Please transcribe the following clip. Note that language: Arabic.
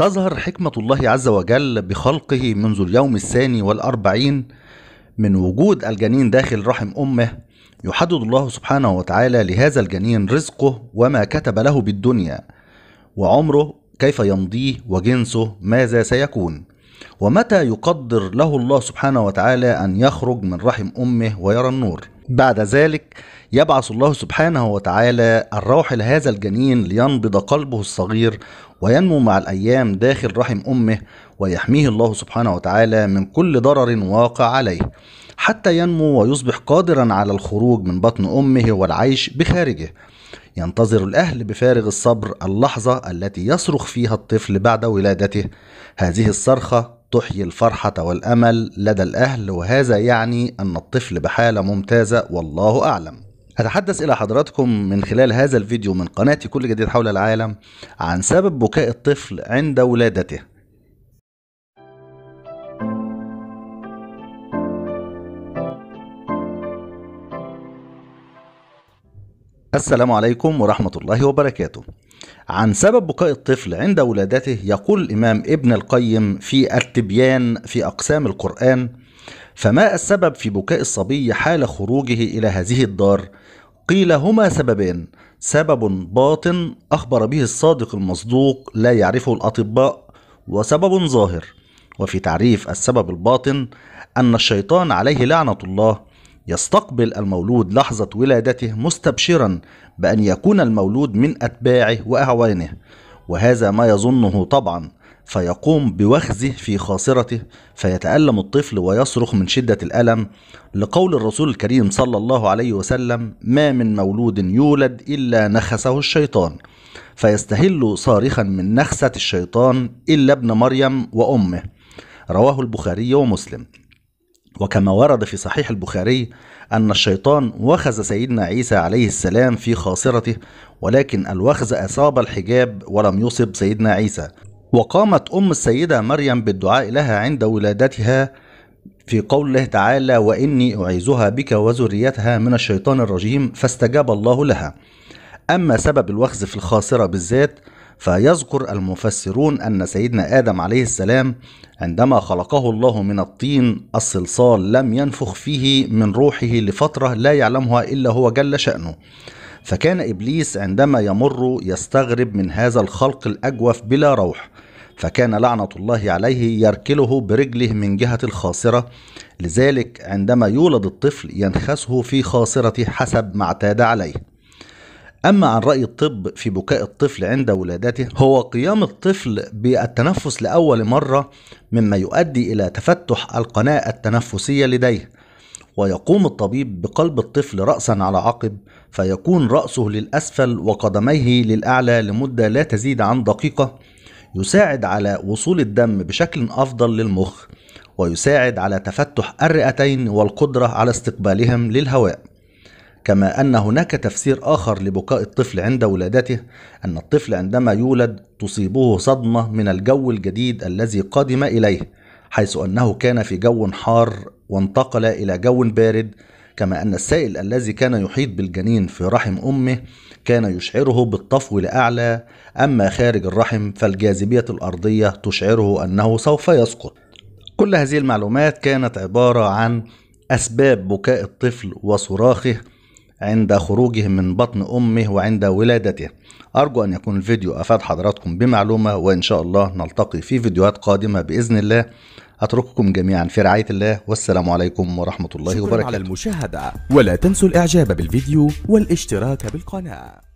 تظهر حكمة الله عز وجل بخلقه منذ اليوم الثاني والأربعين من وجود الجنين داخل رحم أمه يحدد الله سبحانه وتعالى لهذا الجنين رزقه وما كتب له بالدنيا وعمره كيف يمضيه وجنسه ماذا سيكون ومتى يقدر له الله سبحانه وتعالى أن يخرج من رحم أمه ويرى النور بعد ذلك يبعث الله سبحانه وتعالى الروح لهذا الجنين لينبض قلبه الصغير وينمو مع الأيام داخل رحم أمه ويحميه الله سبحانه وتعالى من كل ضرر واقع عليه حتى ينمو ويصبح قادرا على الخروج من بطن أمه والعيش بخارجه ينتظر الأهل بفارغ الصبر اللحظة التي يصرخ فيها الطفل بعد ولادته هذه الصرخة تحيي الفرحة والأمل لدى الأهل وهذا يعني أن الطفل بحالة ممتازة والله أعلم هتحدث إلى حضراتكم من خلال هذا الفيديو من قناتي كل جديد حول العالم عن سبب بكاء الطفل عند ولادته السلام عليكم ورحمة الله وبركاته عن سبب بكاء الطفل عند ولادته يقول الإمام ابن القيم في التبيان في أقسام القرآن فما السبب في بكاء الصبي حال خروجه إلى هذه الدار؟ قيل هما سببان سبب باطن أخبر به الصادق المصدوق لا يعرفه الأطباء وسبب ظاهر وفي تعريف السبب الباطن أن الشيطان عليه لعنة الله يستقبل المولود لحظة ولادته مستبشرا بأن يكون المولود من أتباعه وأعوانه وهذا ما يظنه طبعا فيقوم بوخزه في خاصرته فيتألم الطفل ويصرخ من شدة الألم لقول الرسول الكريم صلى الله عليه وسلم ما من مولود يولد إلا نخسه الشيطان فيستهل صارخا من نخسة الشيطان إلا ابن مريم وأمه رواه البخاري ومسلم وكما ورد في صحيح البخاري أن الشيطان وخز سيدنا عيسى عليه السلام في خاصرته ولكن الوخز أصاب الحجاب ولم يصب سيدنا عيسى وقامت أم السيدة مريم بالدعاء لها عند ولادتها في قوله تعالى وإني أعيذها بك وذريتها من الشيطان الرجيم فاستجاب الله لها أما سبب الوخز في الخاصرة بالذات فيذكر المفسرون أن سيدنا آدم عليه السلام عندما خلقه الله من الطين الصلصال لم ينفخ فيه من روحه لفترة لا يعلمها إلا هو جل شأنه فكان إبليس عندما يمر يستغرب من هذا الخلق الأجوف بلا روح فكان لعنة الله عليه يركله برجله من جهة الخاصرة لذلك عندما يولد الطفل ينخسه في خاصرة حسب ما اعتاد عليه أما عن رأي الطب في بكاء الطفل عند ولادته هو قيام الطفل بالتنفس لأول مرة مما يؤدي إلى تفتح القناة التنفسية لديه ويقوم الطبيب بقلب الطفل رأسا على عقب فيكون رأسه للأسفل وقدميه للأعلى لمدة لا تزيد عن دقيقة يساعد على وصول الدم بشكل أفضل للمخ ويساعد على تفتح الرئتين والقدرة على استقبالهم للهواء كما أن هناك تفسير آخر لبكاء الطفل عند ولادته أن الطفل عندما يولد تصيبه صدمة من الجو الجديد الذي قدم إليه حيث أنه كان في جو حار وانتقل إلى جو بارد كما أن السائل الذي كان يحيط بالجنين في رحم أمه كان يشعره بالطفو لأعلى أما خارج الرحم فالجاذبية الأرضية تشعره أنه سوف يسقط كل هذه المعلومات كانت عبارة عن أسباب بكاء الطفل وصراخه عند خروجه من بطن أمه وعند ولادته أرجو أن يكون الفيديو أفاد حضراتكم بمعلومة وإن شاء الله نلتقي في فيديوهات قادمة بإذن الله أترككم جميعا في رعاية الله والسلام عليكم ورحمة الله شكرا وبركاته على المشاهدة ولا تنسوا الإعجاب بالفيديو والاشتراك بالقناة